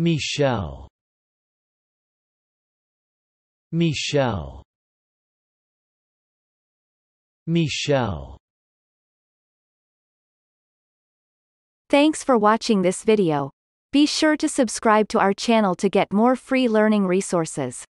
Michel Michel Michel Thanks for watching this video. Be sure to subscribe to our channel to get more free learning resources.